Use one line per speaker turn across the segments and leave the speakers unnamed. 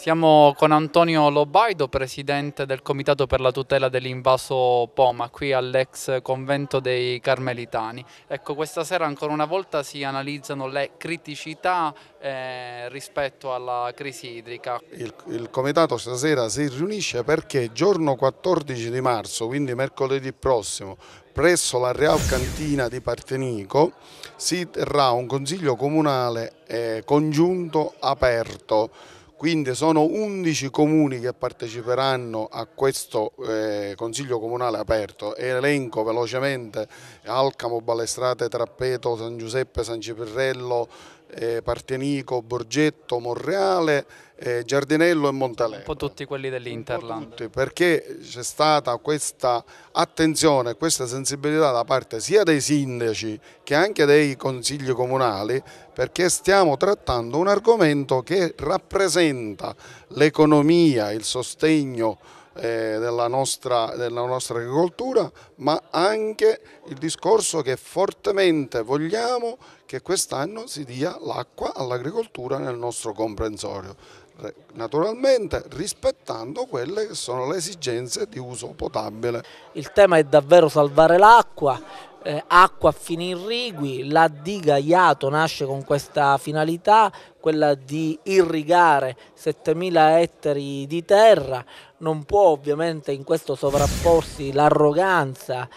Siamo con Antonio Lobaido, presidente del Comitato per la tutela dell'invaso Poma, qui all'ex convento dei Carmelitani. Ecco, questa sera ancora una volta si analizzano le criticità eh, rispetto alla crisi idrica.
Il, il Comitato stasera si riunisce perché giorno 14 di marzo, quindi mercoledì prossimo, presso la Real Cantina di Partenico si terrà un consiglio comunale eh, congiunto aperto quindi sono 11 comuni che parteciperanno a questo eh, Consiglio Comunale aperto, elenco velocemente Alcamo, Balestrate, Trappeto, San Giuseppe, San Ciperrello, eh, Partenico, Borgetto, Monreale, eh, Giardinello e Montalè. Un po' tutti quelli dell'Interland. Tutti, perché c'è stata questa attenzione, questa sensibilità da parte sia dei sindaci che anche dei consigli comunali, perché stiamo trattando un argomento che rappresenta l'economia, il sostegno eh, della, nostra, della nostra agricoltura, ma anche il discorso che fortemente vogliamo che quest'anno si dia l'acqua all'agricoltura nel nostro comprensorio naturalmente rispettando quelle che sono le esigenze di uso potabile. Il
tema è davvero salvare l'acqua, eh, acqua a fini irrigui, la diga Iato nasce con questa finalità, quella di irrigare 7000 ettari di terra, non può ovviamente in questo sovrapporsi l'arroganza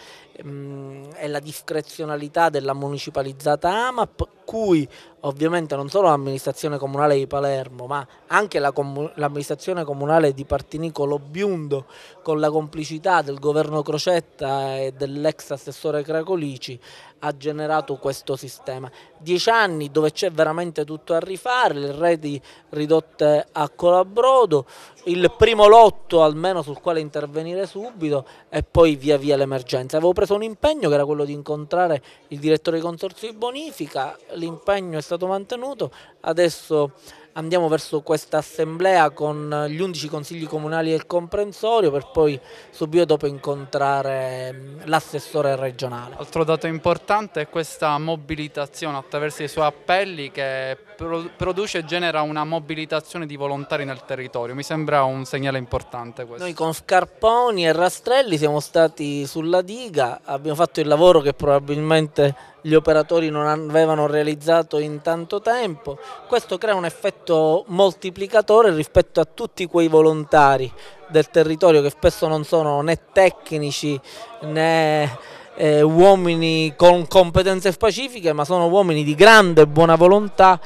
mm, e la discrezionalità della municipalizzata AMAP cui ovviamente non solo l'amministrazione comunale di Palermo ma anche l'amministrazione la comu comunale di Partinicolo Biundo, con la complicità del governo Crocetta e dell'ex assessore Cracolici ha generato questo sistema. Dieci anni dove c'è veramente tutto a rifare, le reti ridotte a colabrodo, il primo lotto almeno sul quale intervenire subito e poi via via l'emergenza. Avevo preso un impegno che era quello di incontrare il direttore di consorzio di bonifica, l'impegno è stato mantenuto, adesso andiamo verso questa assemblea con gli 11 consigli comunali e il comprensorio per poi subito dopo incontrare l'assessore regionale.
Altro dato importante è questa mobilitazione attraverso i suoi appelli che produce e genera una mobilitazione di volontari nel
territorio, mi sembra un segnale importante questo. Noi con Scarponi e Rastrelli siamo stati sulla diga, abbiamo fatto il lavoro che probabilmente gli operatori non avevano realizzato in tanto tempo. Questo crea un effetto moltiplicatore rispetto a tutti quei volontari del territorio che spesso non sono né tecnici né eh, uomini con competenze specifiche ma sono uomini di grande buona volontà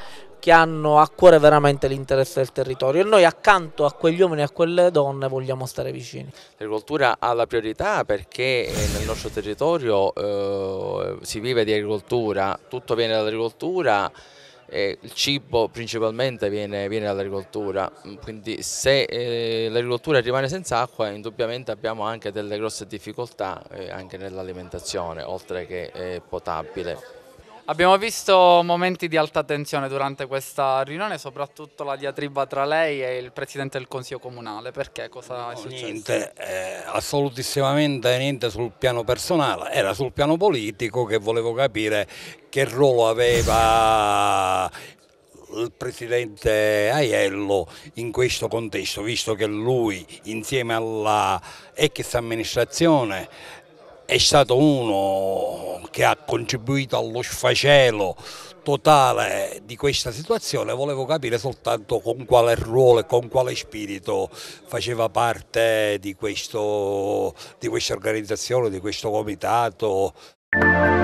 che hanno a cuore veramente l'interesse del territorio e noi accanto a quegli uomini e a quelle donne vogliamo stare vicini.
L'agricoltura ha la priorità perché eh, nel nostro territorio eh, si vive di agricoltura, tutto viene dall'agricoltura il cibo principalmente viene, viene dall'agricoltura, mm, quindi se eh, l'agricoltura rimane senza acqua indubbiamente abbiamo anche delle grosse difficoltà eh, anche nell'alimentazione, oltre che eh, potabile. Abbiamo visto momenti di alta tensione durante questa riunione, soprattutto la diatriba tra lei e il Presidente del Consiglio Comunale. Perché? Cosa no, è successo? Niente, eh,
assolutissimamente niente sul piano personale, era sul piano politico che volevo capire che ruolo aveva il presidente Aiello in questo contesto, visto che lui insieme alla ex amministrazione è stato uno che ha contribuito allo sfacelo totale di questa situazione, volevo capire soltanto con quale ruolo e con quale spirito faceva parte di, questo, di questa organizzazione, di questo comitato.